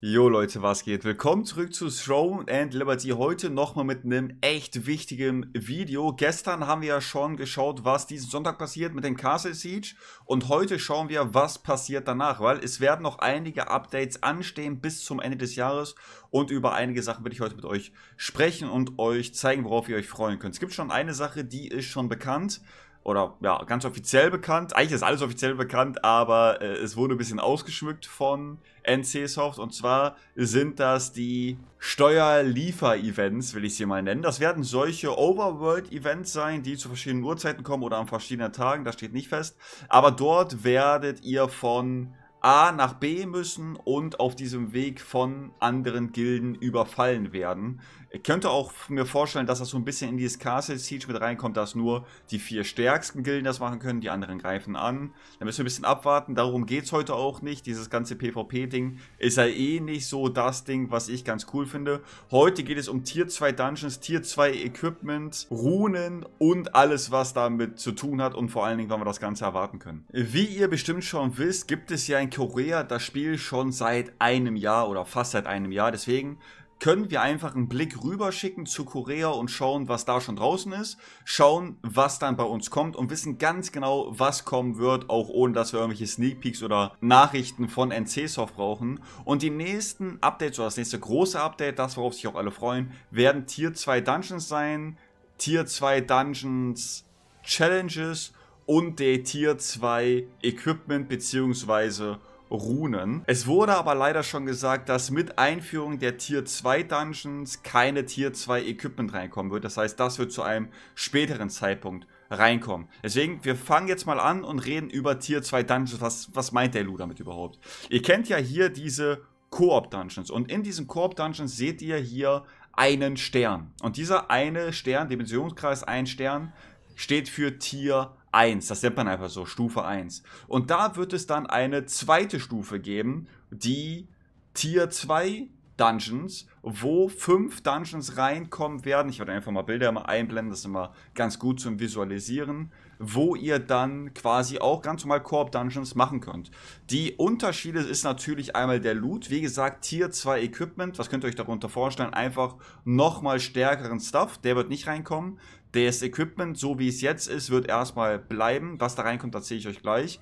Jo Leute, was geht? Willkommen zurück zu Throne and Liberty. Heute nochmal mit einem echt wichtigen Video. Gestern haben wir ja schon geschaut, was diesen Sonntag passiert mit dem Castle Siege. Und heute schauen wir, was passiert danach, weil es werden noch einige Updates anstehen bis zum Ende des Jahres. Und über einige Sachen werde ich heute mit euch sprechen und euch zeigen, worauf ihr euch freuen könnt. Es gibt schon eine Sache, die ist schon bekannt oder ja, ganz offiziell bekannt. Eigentlich ist alles offiziell bekannt, aber äh, es wurde ein bisschen ausgeschmückt von NCSoft. Und zwar sind das die Steuerliefer-Events, will ich sie mal nennen. Das werden solche Overworld-Events sein, die zu verschiedenen Uhrzeiten kommen oder an verschiedenen Tagen, das steht nicht fest. Aber dort werdet ihr von A nach B müssen und auf diesem Weg von anderen Gilden überfallen werden. Ich könnte auch mir vorstellen, dass das so ein bisschen in dieses Castle Siege mit reinkommt, dass nur die vier stärksten Gilden das machen können, die anderen greifen an. Da müssen wir ein bisschen abwarten, darum geht es heute auch nicht. Dieses ganze PvP-Ding ist ja eh nicht so das Ding, was ich ganz cool finde. Heute geht es um Tier 2 Dungeons, Tier 2 Equipment, Runen und alles, was damit zu tun hat und vor allen Dingen, wann wir das Ganze erwarten können. Wie ihr bestimmt schon wisst, gibt es ja in Korea das Spiel schon seit einem Jahr oder fast seit einem Jahr. Deswegen können wir einfach einen Blick rüberschicken zu Korea und schauen, was da schon draußen ist, schauen, was dann bei uns kommt und wissen ganz genau, was kommen wird, auch ohne dass wir irgendwelche Sneak Peeks oder Nachrichten von NC-Soft brauchen. Und die nächsten Updates oder das nächste große Update, das worauf sich auch alle freuen, werden Tier 2 Dungeons sein, Tier 2 Dungeons Challenges und der Tier 2 Equipment bzw. Runen. Es wurde aber leider schon gesagt, dass mit Einführung der Tier 2 Dungeons keine Tier 2 Equipment reinkommen wird. Das heißt, das wird zu einem späteren Zeitpunkt reinkommen. Deswegen, wir fangen jetzt mal an und reden über Tier 2 Dungeons. Was, was meint der Lu damit überhaupt? Ihr kennt ja hier diese Koop Dungeons und in diesen Koop Dungeons seht ihr hier einen Stern. Und dieser eine Stern, Dimensionskreis, ein Stern, steht für Tier 1. Das nennt man einfach so, Stufe 1. Und da wird es dann eine zweite Stufe geben, die Tier 2 Dungeons, wo fünf Dungeons reinkommen werden. Ich werde einfach mal Bilder mal einblenden, das ist immer ganz gut zum Visualisieren, wo ihr dann quasi auch ganz normal Koop-Dungeons machen könnt. Die Unterschiede ist natürlich einmal der Loot. Wie gesagt, Tier 2 Equipment, was könnt ihr euch darunter vorstellen? Einfach nochmal stärkeren Stuff, der wird nicht reinkommen. Das Equipment, so wie es jetzt ist, wird erstmal bleiben. Was da reinkommt, das sehe ich euch gleich.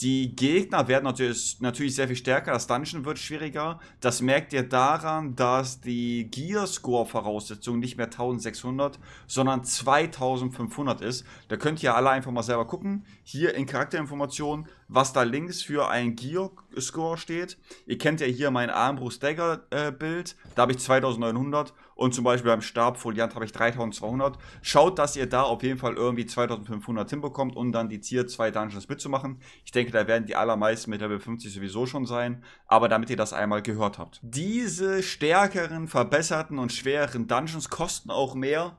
Die Gegner werden natürlich, natürlich sehr viel stärker. Das Dungeon wird schwieriger. Das merkt ihr daran, dass die Gear Score Voraussetzung nicht mehr 1600, sondern 2500 ist. Da könnt ihr alle einfach mal selber gucken. Hier in Charakterinformationen, was da links für ein Gear Score steht. Ihr kennt ja hier mein Armbrust Dagger äh, Bild. Da habe ich 2900 und zum Beispiel beim Stabfoliant habe ich 3200. Schaut, dass ihr da auf jeden Fall irgendwie 2500 hinbekommt, um dann die Tier 2 Dungeons mitzumachen. Ich denke, da werden die allermeisten mit Level 50 sowieso schon sein. Aber damit ihr das einmal gehört habt. Diese stärkeren, verbesserten und schwereren Dungeons kosten auch mehr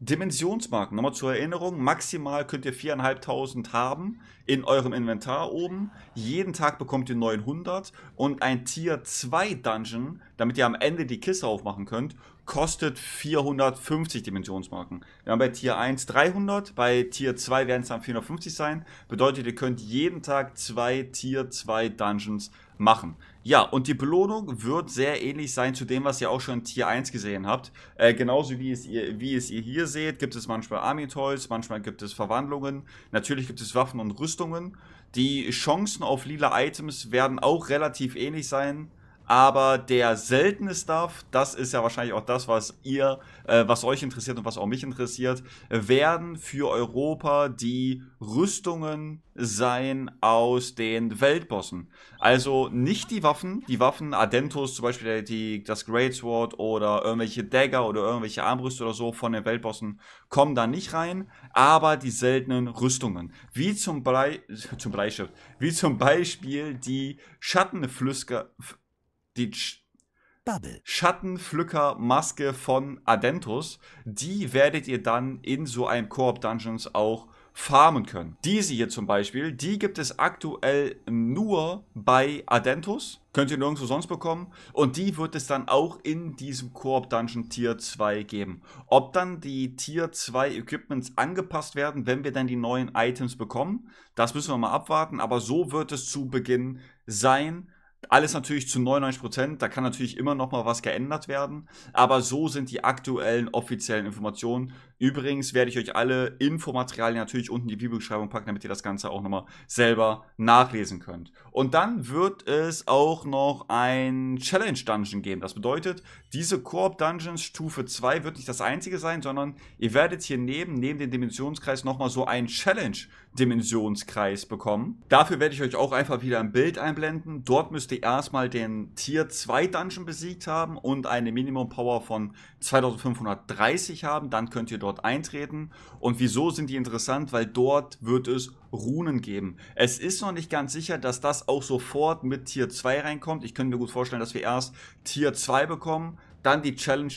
Dimensionsmarken. Nochmal zur Erinnerung, maximal könnt ihr 4.500 haben in eurem Inventar oben. Jeden Tag bekommt ihr 900 und ein Tier 2 Dungeon, damit ihr am Ende die Kiste aufmachen könnt, kostet 450 Dimensionsmarken. Wir haben bei Tier 1 300, bei Tier 2 werden es dann 450 sein. Bedeutet, ihr könnt jeden Tag zwei Tier 2 Dungeons machen. Ja, und die Belohnung wird sehr ähnlich sein zu dem, was ihr auch schon in Tier 1 gesehen habt. Äh, genauso wie es, ihr, wie es ihr hier seht, gibt es manchmal Army Toys, manchmal gibt es Verwandlungen, natürlich gibt es Waffen und Rüstungen. Die Chancen auf lila Items werden auch relativ ähnlich sein. Aber der seltene Stuff, das ist ja wahrscheinlich auch das, was ihr, äh, was euch interessiert und was auch mich interessiert, werden für Europa die Rüstungen sein aus den Weltbossen. Also nicht die Waffen, die Waffen Adentos zum Beispiel die, das Greatsword oder irgendwelche Dagger oder irgendwelche Armbrüste oder so von den Weltbossen kommen da nicht rein, aber die seltenen Rüstungen. Wie zum, Blei, zum Bleistift, wie zum Beispiel die Schattenflüsker die Sch Bubble. Schattenpflücker-Maske von Adentus. Die werdet ihr dann in so einem Koop-Dungeons auch farmen können. Diese hier zum Beispiel, die gibt es aktuell nur bei Adentus. Könnt ihr nirgendwo sonst bekommen. Und die wird es dann auch in diesem Koop Dungeon Tier 2 geben. Ob dann die Tier 2 Equipments angepasst werden, wenn wir dann die neuen Items bekommen, das müssen wir mal abwarten. Aber so wird es zu Beginn sein alles natürlich zu 99 Prozent. Da kann natürlich immer noch mal was geändert werden. Aber so sind die aktuellen offiziellen Informationen Übrigens werde ich euch alle Infomaterialien natürlich unten in die Videobeschreibung packen, damit ihr das Ganze auch nochmal selber nachlesen könnt. Und dann wird es auch noch ein Challenge Dungeon geben. Das bedeutet, diese Koop Dungeons Stufe 2 wird nicht das einzige sein, sondern ihr werdet hier neben, neben dem Dimensionskreis nochmal so einen Challenge Dimensionskreis bekommen. Dafür werde ich euch auch einfach wieder ein Bild einblenden. Dort müsst ihr erstmal den Tier 2 Dungeon besiegt haben und eine Minimum Power von 2530 haben. Dann könnt ihr dort dort eintreten. Und wieso sind die interessant? Weil dort wird es Runen geben. Es ist noch nicht ganz sicher, dass das auch sofort mit Tier 2 reinkommt. Ich könnte mir gut vorstellen, dass wir erst Tier 2 bekommen, dann die Challenge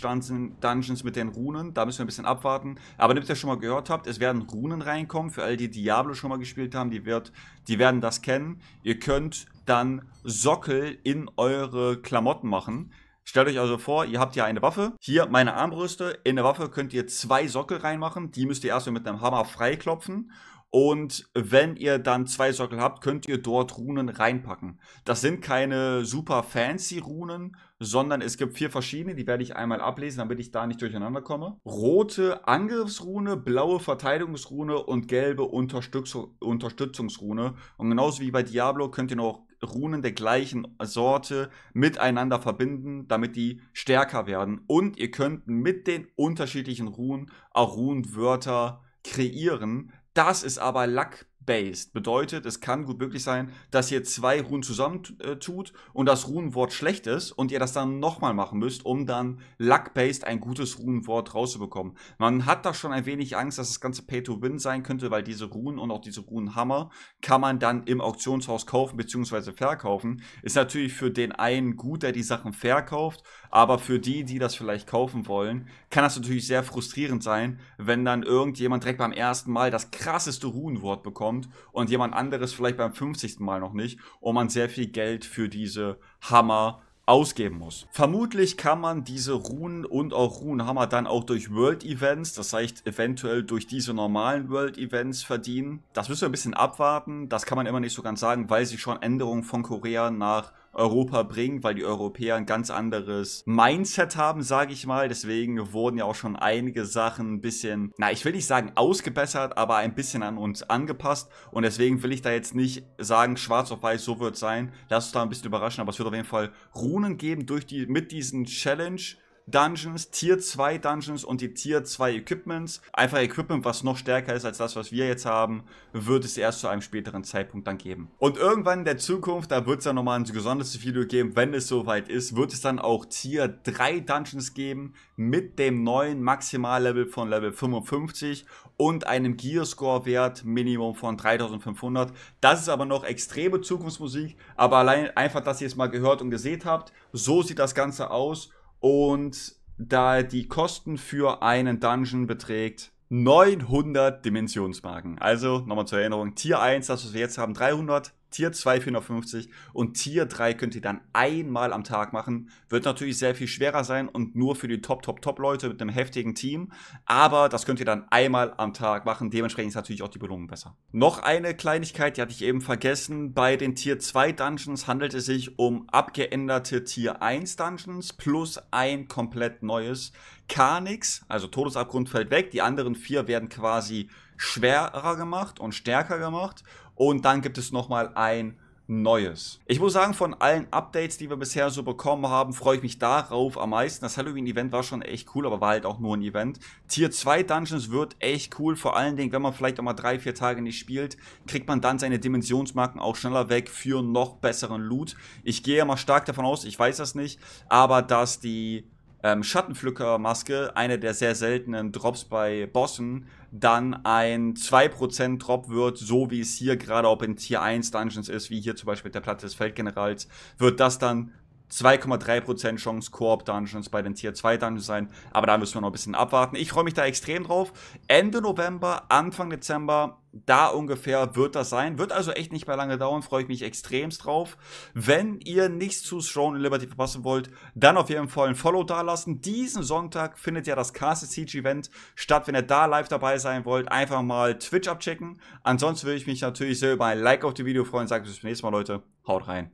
Dungeons mit den Runen. Da müssen wir ein bisschen abwarten. Aber damit ihr schon mal gehört habt, es werden Runen reinkommen. Für alle, die Diablo schon mal gespielt haben, die, wird, die werden das kennen. Ihr könnt dann Sockel in eure Klamotten machen. Stellt euch also vor, ihr habt hier eine Waffe. Hier meine Armbrüste. In der Waffe könnt ihr zwei Sockel reinmachen. Die müsst ihr erstmal mit einem Hammer freiklopfen. Und wenn ihr dann zwei Sockel habt, könnt ihr dort Runen reinpacken. Das sind keine super fancy Runen, sondern es gibt vier verschiedene, die werde ich einmal ablesen, damit ich da nicht durcheinander komme. Rote Angriffsrune, blaue Verteidigungsrune und gelbe Unterstütz Unterstützungsrune. Und genauso wie bei Diablo könnt ihr noch Runen der gleichen Sorte miteinander verbinden, damit die stärker werden. Und ihr könnt mit den unterschiedlichen Runen auch Runenwörter kreieren, das ist aber Lack based. Bedeutet, es kann gut möglich sein, dass ihr zwei Runen zusammentut äh, und das Runenwort schlecht ist und ihr das dann nochmal machen müsst, um dann luck-based ein gutes Runenwort rauszubekommen. Man hat da schon ein wenig Angst, dass das Ganze Pay-to-Win sein könnte, weil diese Runen und auch diese Runenhammer kann man dann im Auktionshaus kaufen bzw. verkaufen. Ist natürlich für den einen gut, der die Sachen verkauft, aber für die, die das vielleicht kaufen wollen, kann das natürlich sehr frustrierend sein, wenn dann irgendjemand direkt beim ersten Mal das krasseste Runenwort bekommt bekommt und jemand anderes vielleicht beim 50. Mal noch nicht und man sehr viel Geld für diese Hammer ausgeben muss. Vermutlich kann man diese Runen und auch Runenhammer dann auch durch World Events, das heißt eventuell durch diese normalen World Events verdienen. Das müssen wir ein bisschen abwarten, das kann man immer nicht so ganz sagen, weil sie schon Änderungen von Korea nach Europa bringen, weil die Europäer ein ganz anderes Mindset haben, sage ich mal. Deswegen wurden ja auch schon einige Sachen ein bisschen, na, ich will nicht sagen ausgebessert, aber ein bisschen an uns angepasst. Und deswegen will ich da jetzt nicht sagen, schwarz auf weiß, so wird es sein. Lass uns da ein bisschen überraschen, aber es wird auf jeden Fall Runen geben durch die, mit diesen Challenge Dungeons, Tier 2 Dungeons und die Tier 2 Equipments. Einfach Equipment, was noch stärker ist als das, was wir jetzt haben, wird es erst zu einem späteren Zeitpunkt dann geben. Und irgendwann in der Zukunft, da wird es dann nochmal ein gesondertes Video geben, wenn es soweit ist, wird es dann auch Tier 3 Dungeons geben mit dem neuen Maximallevel von Level 55 und einem Gearscore-Wert Minimum von 3500. Das ist aber noch extreme Zukunftsmusik, aber allein einfach, dass ihr es mal gehört und gesehen habt, so sieht das Ganze aus und da die Kosten für einen Dungeon beträgt 900 Dimensionsmarken. Also nochmal zur Erinnerung, Tier 1, das was wir jetzt haben, 300, Tier 2 450 und Tier 3 könnt ihr dann einmal am Tag machen. Wird natürlich sehr viel schwerer sein und nur für die Top, Top, Top-Leute mit einem heftigen Team. Aber das könnt ihr dann einmal am Tag machen. Dementsprechend ist natürlich auch die Belohnung besser. Noch eine Kleinigkeit, die hatte ich eben vergessen. Bei den Tier 2 Dungeons handelt es sich um abgeänderte Tier 1 Dungeons plus ein komplett neues. Karnix, also Todesabgrund fällt weg. Die anderen vier werden quasi schwerer gemacht und stärker gemacht. Und dann gibt es nochmal ein Neues. Ich muss sagen, von allen Updates, die wir bisher so bekommen haben, freue ich mich darauf am meisten. Das Halloween-Event war schon echt cool, aber war halt auch nur ein Event. Tier 2 Dungeons wird echt cool, vor allen Dingen, wenn man vielleicht auch mal drei, vier Tage nicht spielt, kriegt man dann seine Dimensionsmarken auch schneller weg für noch besseren Loot. Ich gehe mal stark davon aus, ich weiß das nicht, aber dass die ähm, Schattenpflückermaske, eine der sehr seltenen Drops bei Bossen, dann ein 2% Drop wird, so wie es hier gerade auch in Tier 1 Dungeons ist, wie hier zum Beispiel der Platte des Feldgenerals, wird das dann 2,3% Chance Koop Dungeons bei den Tier 2 Dungeons sein. Aber da müssen wir noch ein bisschen abwarten. Ich freue mich da extrem drauf. Ende November, Anfang Dezember da ungefähr wird das sein. Wird also echt nicht mehr lange dauern, freue ich mich extremst drauf. Wenn ihr nichts zu Throne in Liberty verpassen wollt, dann auf jeden Fall ein Follow dalassen. Diesen Sonntag findet ja das Castle Siege Event statt. Wenn ihr da live dabei sein wollt, einfach mal Twitch abchecken. Ansonsten würde ich mich natürlich sehr über ein Like auf die Video freuen. Sagt bis zum nächsten Mal, Leute. Haut rein.